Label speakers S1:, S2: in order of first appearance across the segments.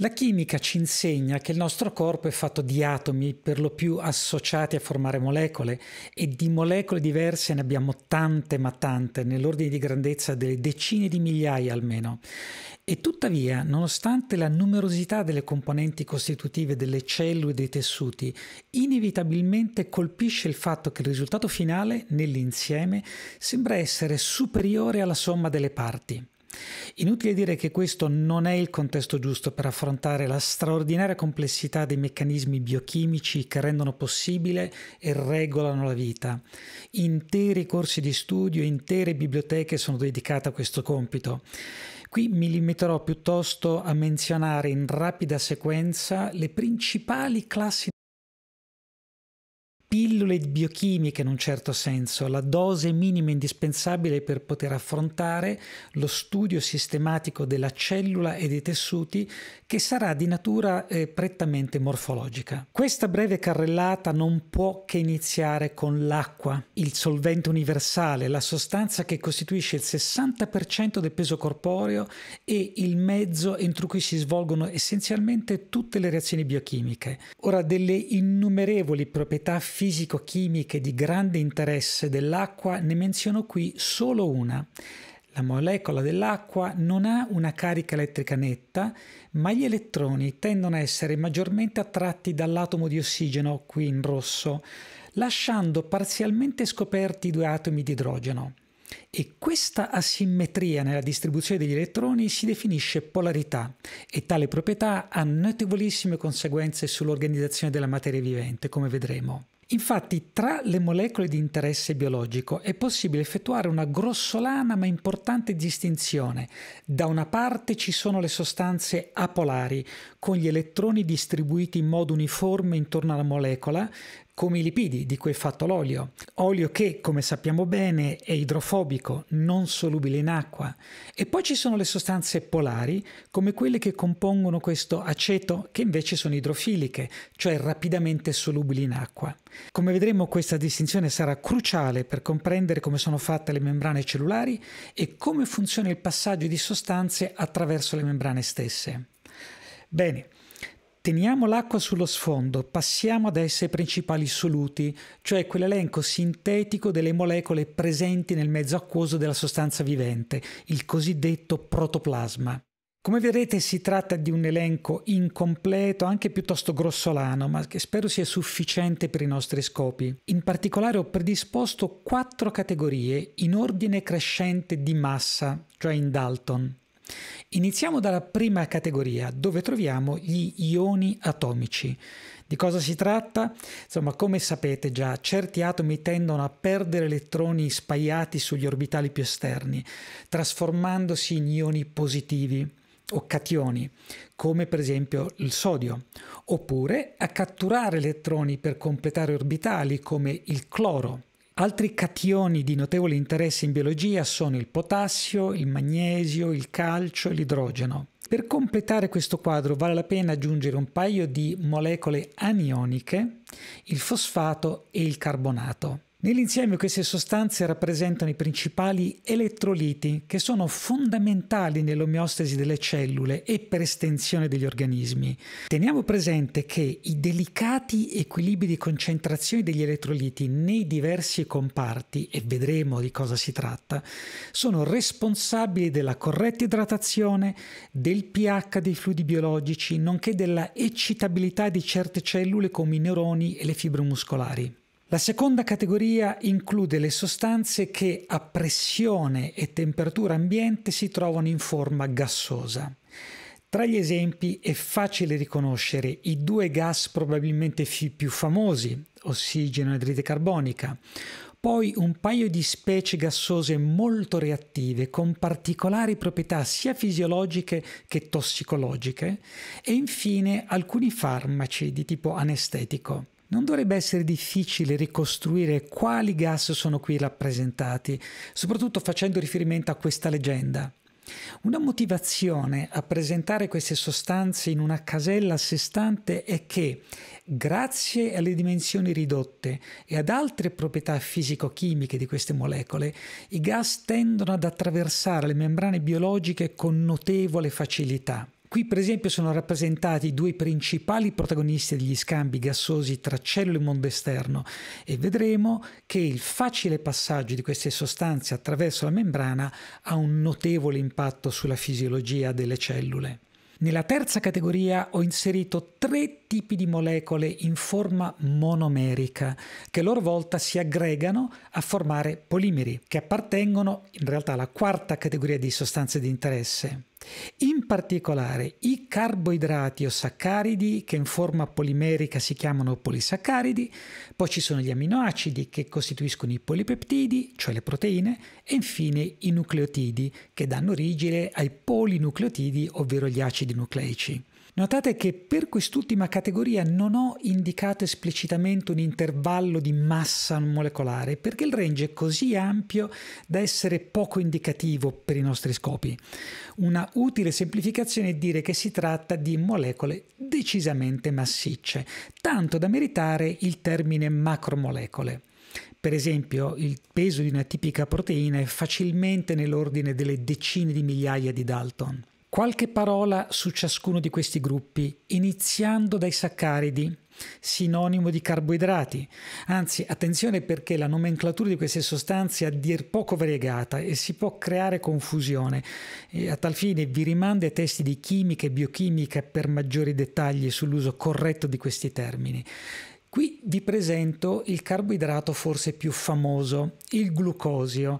S1: La chimica ci insegna che il nostro corpo è fatto di atomi per lo più associati a formare molecole e di molecole diverse ne abbiamo tante ma tante, nell'ordine di grandezza delle decine di migliaia almeno. E tuttavia, nonostante la numerosità delle componenti costitutive delle cellule e dei tessuti, inevitabilmente colpisce il fatto che il risultato finale, nell'insieme, sembra essere superiore alla somma delle parti. Inutile dire che questo non è il contesto giusto per affrontare la straordinaria complessità dei meccanismi biochimici che rendono possibile e regolano la vita. Interi corsi di studio, intere biblioteche sono dedicate a questo compito. Qui mi limiterò piuttosto a menzionare in rapida sequenza le principali classi pillole biochimiche in un certo senso, la dose minima indispensabile per poter affrontare lo studio sistematico della cellula e dei tessuti che sarà di natura eh, prettamente morfologica. Questa breve carrellata non può che iniziare con l'acqua, il solvente universale, la sostanza che costituisce il 60% del peso corporeo e il mezzo entro cui si svolgono essenzialmente tutte le reazioni biochimiche. Ora, delle innumerevoli proprietà fisiche fisico-chimiche di grande interesse dell'acqua ne menziono qui solo una. La molecola dell'acqua non ha una carica elettrica netta, ma gli elettroni tendono a essere maggiormente attratti dall'atomo di ossigeno, qui in rosso, lasciando parzialmente scoperti due atomi di idrogeno. E questa asimmetria nella distribuzione degli elettroni si definisce polarità e tale proprietà ha notevolissime conseguenze sull'organizzazione della materia vivente, come vedremo. Infatti, tra le molecole di interesse biologico è possibile effettuare una grossolana ma importante distinzione. Da una parte ci sono le sostanze apolari, con gli elettroni distribuiti in modo uniforme intorno alla molecola, come i lipidi di cui è fatto l'olio. Olio che, come sappiamo bene, è idrofobico, non solubile in acqua. E poi ci sono le sostanze polari, come quelle che compongono questo aceto, che invece sono idrofiliche, cioè rapidamente solubili in acqua. Come vedremo, questa distinzione sarà cruciale per comprendere come sono fatte le membrane cellulari e come funziona il passaggio di sostanze attraverso le membrane stesse. Bene. Teniamo l'acqua sullo sfondo, passiamo adesso ai principali soluti, cioè quell'elenco sintetico delle molecole presenti nel mezzo acquoso della sostanza vivente, il cosiddetto protoplasma. Come vedrete si tratta di un elenco incompleto, anche piuttosto grossolano, ma che spero sia sufficiente per i nostri scopi. In particolare ho predisposto quattro categorie in ordine crescente di massa, cioè in Dalton. Iniziamo dalla prima categoria, dove troviamo gli ioni atomici. Di cosa si tratta? Insomma, come sapete già, certi atomi tendono a perdere elettroni spaiati sugli orbitali più esterni, trasformandosi in ioni positivi o cationi, come per esempio il sodio, oppure a catturare elettroni per completare orbitali come il cloro Altri cationi di notevole interesse in biologia sono il potassio, il magnesio, il calcio e l'idrogeno. Per completare questo quadro vale la pena aggiungere un paio di molecole anioniche, il fosfato e il carbonato. Nell'insieme queste sostanze rappresentano i principali elettroliti che sono fondamentali nell'omeostasi delle cellule e per estensione degli organismi. Teniamo presente che i delicati equilibri di concentrazione degli elettroliti nei diversi comparti, e vedremo di cosa si tratta, sono responsabili della corretta idratazione, del pH dei fluidi biologici, nonché della eccitabilità di certe cellule come i neuroni e le fibre muscolari. La seconda categoria include le sostanze che a pressione e temperatura ambiente si trovano in forma gassosa. Tra gli esempi è facile riconoscere i due gas probabilmente più famosi, ossigeno e anidride carbonica, poi un paio di specie gassose molto reattive con particolari proprietà sia fisiologiche che tossicologiche e infine alcuni farmaci di tipo anestetico. Non dovrebbe essere difficile ricostruire quali gas sono qui rappresentati, soprattutto facendo riferimento a questa leggenda. Una motivazione a presentare queste sostanze in una casella a sé stante è che, grazie alle dimensioni ridotte e ad altre proprietà fisico-chimiche di queste molecole, i gas tendono ad attraversare le membrane biologiche con notevole facilità. Qui per esempio sono rappresentati i due principali protagonisti degli scambi gassosi tra cielo e mondo esterno e vedremo che il facile passaggio di queste sostanze attraverso la membrana ha un notevole impatto sulla fisiologia delle cellule. Nella terza categoria ho inserito tre tipi di molecole in forma monomerica che a loro volta si aggregano a formare polimeri che appartengono in realtà alla quarta categoria di sostanze di interesse. In particolare i carboidrati o saccaridi che in forma polimerica si chiamano polisaccaridi, poi ci sono gli aminoacidi che costituiscono i polipeptidi, cioè le proteine, e infine i nucleotidi che danno origine ai polinucleotidi, ovvero gli acidi nucleici. Notate che per quest'ultima categoria non ho indicato esplicitamente un intervallo di massa molecolare perché il range è così ampio da essere poco indicativo per i nostri scopi. Una utile semplificazione è dire che si tratta di molecole decisamente massicce, tanto da meritare il termine macromolecole. Per esempio, il peso di una tipica proteina è facilmente nell'ordine delle decine di migliaia di Dalton. Qualche parola su ciascuno di questi gruppi, iniziando dai saccaridi, sinonimo di carboidrati. Anzi, attenzione perché la nomenclatura di queste sostanze è a dir poco variegata e si può creare confusione. E a tal fine vi rimando ai testi di chimica e biochimica per maggiori dettagli sull'uso corretto di questi termini. Qui vi presento il carboidrato forse più famoso, il glucosio,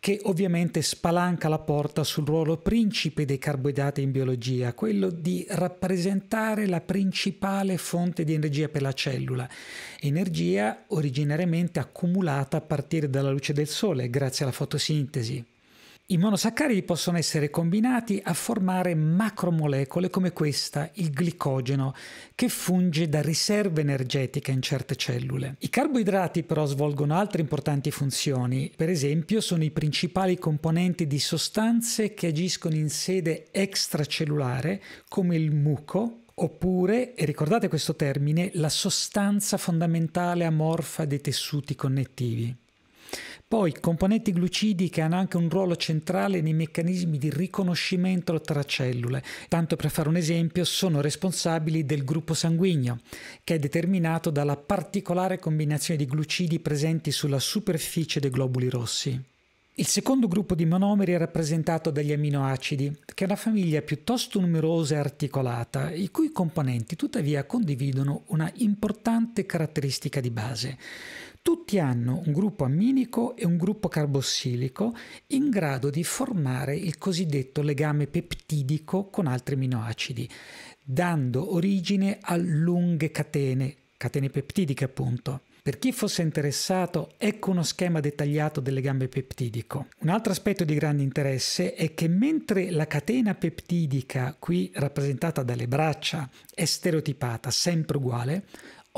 S1: che ovviamente spalanca la porta sul ruolo principe dei carboidrati in biologia, quello di rappresentare la principale fonte di energia per la cellula, energia originariamente accumulata a partire dalla luce del sole grazie alla fotosintesi. I monosaccaridi possono essere combinati a formare macromolecole come questa, il glicogeno, che funge da riserva energetica in certe cellule. I carboidrati però svolgono altre importanti funzioni, per esempio sono i principali componenti di sostanze che agiscono in sede extracellulare come il muco, Oppure, e ricordate questo termine, la sostanza fondamentale amorfa dei tessuti connettivi. Poi componenti glucidi che hanno anche un ruolo centrale nei meccanismi di riconoscimento tra cellule. Tanto per fare un esempio, sono responsabili del gruppo sanguigno, che è determinato dalla particolare combinazione di glucidi presenti sulla superficie dei globuli rossi. Il secondo gruppo di monomeri è rappresentato dagli aminoacidi, che è una famiglia piuttosto numerosa e articolata, i cui componenti tuttavia condividono una importante caratteristica di base. Tutti hanno un gruppo amminico e un gruppo carbossilico in grado di formare il cosiddetto legame peptidico con altri aminoacidi, dando origine a lunghe catene, catene peptidiche appunto. Per chi fosse interessato, ecco uno schema dettagliato del legame peptidico. Un altro aspetto di grande interesse è che mentre la catena peptidica, qui rappresentata dalle braccia, è stereotipata, sempre uguale,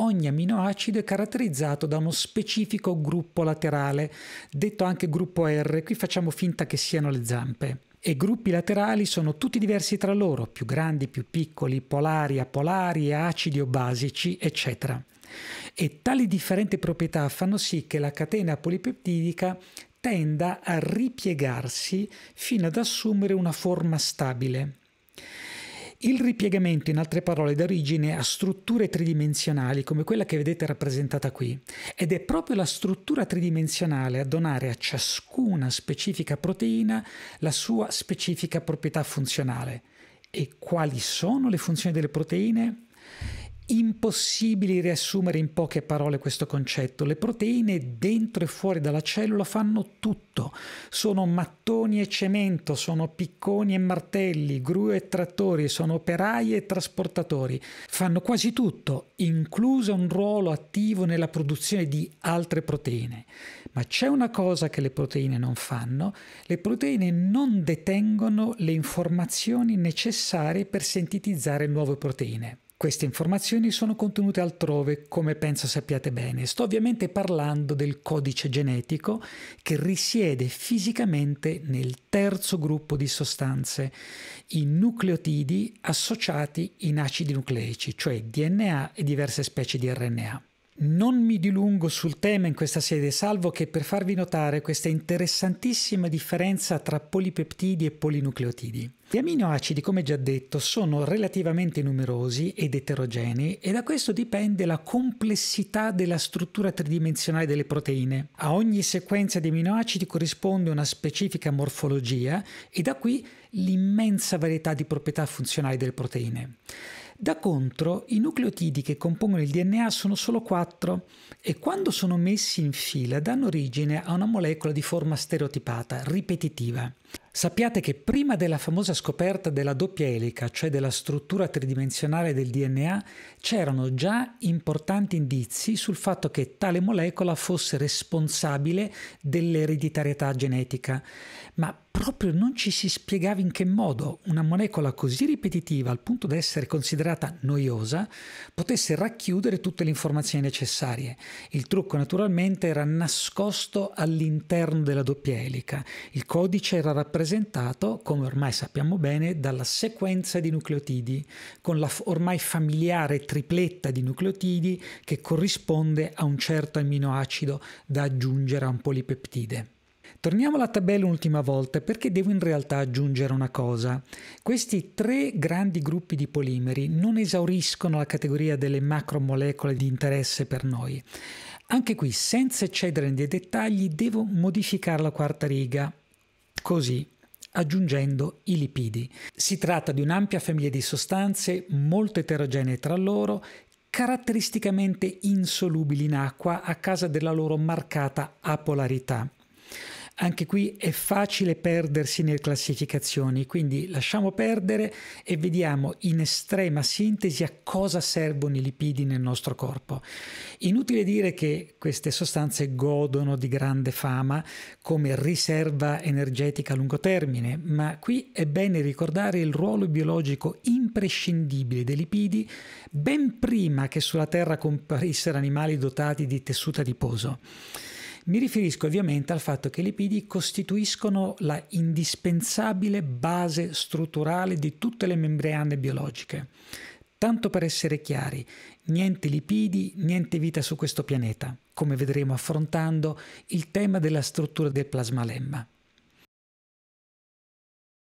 S1: ogni aminoacido è caratterizzato da uno specifico gruppo laterale, detto anche gruppo R, qui facciamo finta che siano le zampe. E gruppi laterali sono tutti diversi tra loro, più grandi, più piccoli, polari, apolari, acidi o basici, eccetera. E tali differenti proprietà fanno sì che la catena polipeptidica tenda a ripiegarsi fino ad assumere una forma stabile. Il ripiegamento, in altre parole, dà origine a strutture tridimensionali come quella che vedete rappresentata qui ed è proprio la struttura tridimensionale a donare a ciascuna specifica proteina la sua specifica proprietà funzionale. E quali sono le funzioni delle proteine? Impossibile riassumere in poche parole questo concetto. Le proteine dentro e fuori dalla cellula fanno tutto. Sono mattoni e cemento, sono picconi e martelli, gru e trattori, sono operai e trasportatori. Fanno quasi tutto, incluso un ruolo attivo nella produzione di altre proteine. Ma c'è una cosa che le proteine non fanno. Le proteine non detengono le informazioni necessarie per sintetizzare nuove proteine. Queste informazioni sono contenute altrove, come penso sappiate bene. Sto ovviamente parlando del codice genetico che risiede fisicamente nel terzo gruppo di sostanze, i nucleotidi associati in acidi nucleici, cioè DNA e diverse specie di RNA. Non mi dilungo sul tema in questa sede, salvo che per farvi notare questa interessantissima differenza tra polipeptidi e polinucleotidi. Gli aminoacidi, come già detto, sono relativamente numerosi ed eterogenei e da questo dipende la complessità della struttura tridimensionale delle proteine. A ogni sequenza di aminoacidi corrisponde una specifica morfologia e da qui l'immensa varietà di proprietà funzionali delle proteine. Da contro, i nucleotidi che compongono il DNA sono solo 4 e quando sono messi in fila danno origine a una molecola di forma stereotipata, ripetitiva. Sappiate che prima della famosa scoperta della doppia elica, cioè della struttura tridimensionale del DNA, c'erano già importanti indizi sul fatto che tale molecola fosse responsabile dell'ereditarietà genetica, ma proprio non ci si spiegava in che modo una molecola così ripetitiva al punto da essere considerata noiosa potesse racchiudere tutte le informazioni necessarie. Il trucco naturalmente era nascosto all'interno della doppia elica, il codice era rappresentato rappresentato, come ormai sappiamo bene, dalla sequenza di nucleotidi, con la ormai familiare tripletta di nucleotidi che corrisponde a un certo amminoacido da aggiungere a un polipeptide. Torniamo alla tabella un'ultima volta perché devo in realtà aggiungere una cosa. Questi tre grandi gruppi di polimeri non esauriscono la categoria delle macromolecole di interesse per noi. Anche qui, senza eccedere nei dettagli, devo modificare la quarta riga. Così aggiungendo i lipidi. Si tratta di un'ampia famiglia di sostanze molto eterogenee tra loro caratteristicamente insolubili in acqua a causa della loro marcata apolarità. Anche qui è facile perdersi nelle classificazioni, quindi lasciamo perdere e vediamo in estrema sintesi a cosa servono i lipidi nel nostro corpo. Inutile dire che queste sostanze godono di grande fama come riserva energetica a lungo termine, ma qui è bene ricordare il ruolo biologico imprescindibile dei lipidi ben prima che sulla Terra comparissero animali dotati di tessuto adiposo. Mi riferisco ovviamente al fatto che i lipidi costituiscono la indispensabile base strutturale di tutte le membrane biologiche. Tanto per essere chiari, niente lipidi, niente vita su questo pianeta, come vedremo affrontando il tema della struttura del plasma lemma.